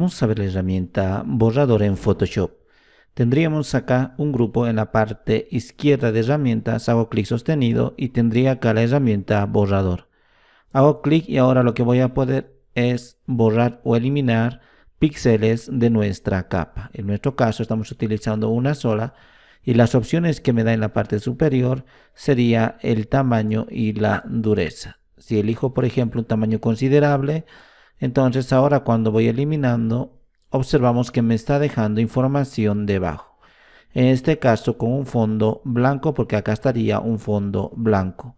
vamos a ver la herramienta borrador en Photoshop. Tendríamos acá un grupo en la parte izquierda de herramientas, hago clic sostenido y tendría acá la herramienta borrador. Hago clic y ahora lo que voy a poder es borrar o eliminar píxeles de nuestra capa. En nuestro caso estamos utilizando una sola y las opciones que me da en la parte superior sería el tamaño y la dureza. Si elijo por ejemplo un tamaño considerable, entonces ahora cuando voy eliminando, observamos que me está dejando información debajo. En este caso con un fondo blanco porque acá estaría un fondo blanco.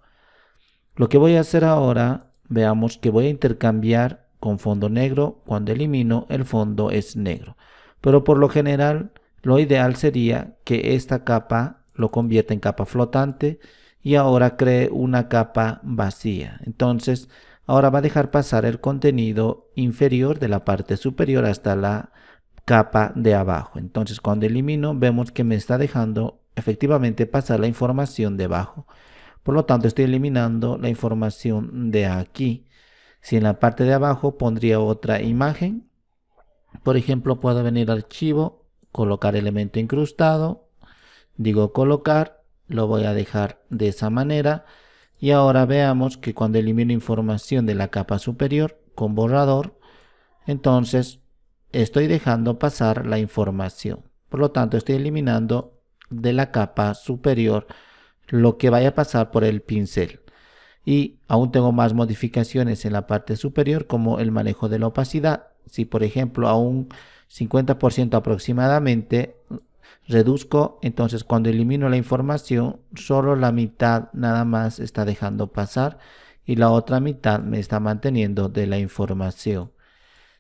Lo que voy a hacer ahora, veamos que voy a intercambiar con fondo negro. Cuando elimino el fondo es negro. Pero por lo general lo ideal sería que esta capa lo convierta en capa flotante y ahora cree una capa vacía. Entonces Ahora va a dejar pasar el contenido inferior de la parte superior hasta la capa de abajo. Entonces cuando elimino vemos que me está dejando efectivamente pasar la información de abajo. Por lo tanto estoy eliminando la información de aquí. Si en la parte de abajo pondría otra imagen, por ejemplo puedo venir a archivo, colocar elemento incrustado, digo colocar, lo voy a dejar de esa manera y ahora veamos que cuando elimino información de la capa superior con borrador, entonces estoy dejando pasar la información. Por lo tanto, estoy eliminando de la capa superior lo que vaya a pasar por el pincel. Y aún tengo más modificaciones en la parte superior como el manejo de la opacidad. Si por ejemplo a un 50% aproximadamente reduzco, entonces cuando elimino la información, solo la mitad nada más está dejando pasar y la otra mitad me está manteniendo de la información.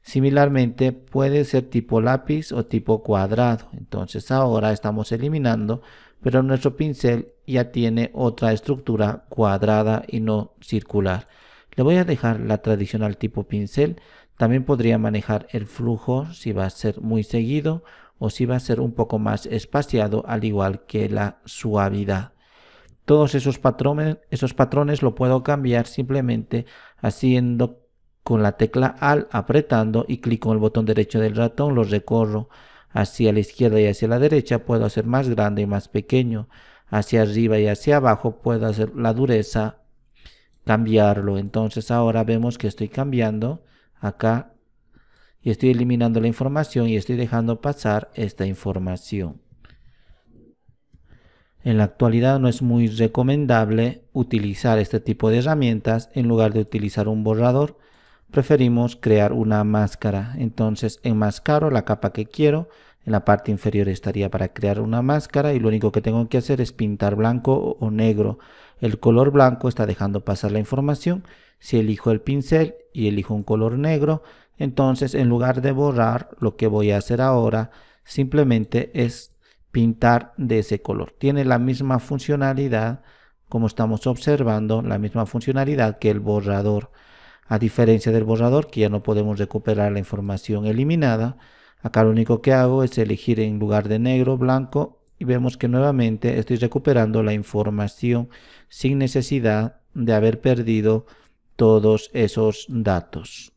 Similarmente puede ser tipo lápiz o tipo cuadrado. Entonces ahora estamos eliminando, pero nuestro pincel ya tiene otra estructura cuadrada y no circular. Le voy a dejar la tradicional tipo pincel. También podría manejar el flujo si va a ser muy seguido o si va a ser un poco más espaciado, al igual que la suavidad. Todos esos patrones, esos patrones lo puedo cambiar simplemente haciendo con la tecla AL apretando y clic con el botón derecho del ratón, lo recorro hacia la izquierda y hacia la derecha, puedo hacer más grande y más pequeño. Hacia arriba y hacia abajo puedo hacer la dureza, cambiarlo. Entonces ahora vemos que estoy cambiando acá y estoy eliminando la información y estoy dejando pasar esta información. En la actualidad no es muy recomendable utilizar este tipo de herramientas en lugar de utilizar un borrador. Preferimos crear una máscara. Entonces enmascaro la capa que quiero. En la parte inferior estaría para crear una máscara y lo único que tengo que hacer es pintar blanco o negro. El color blanco está dejando pasar la información. Si elijo el pincel y elijo un color negro, entonces, en lugar de borrar, lo que voy a hacer ahora simplemente es pintar de ese color. Tiene la misma funcionalidad, como estamos observando, la misma funcionalidad que el borrador. A diferencia del borrador, que ya no podemos recuperar la información eliminada, acá lo único que hago es elegir en lugar de negro, blanco, y vemos que nuevamente estoy recuperando la información sin necesidad de haber perdido todos esos datos.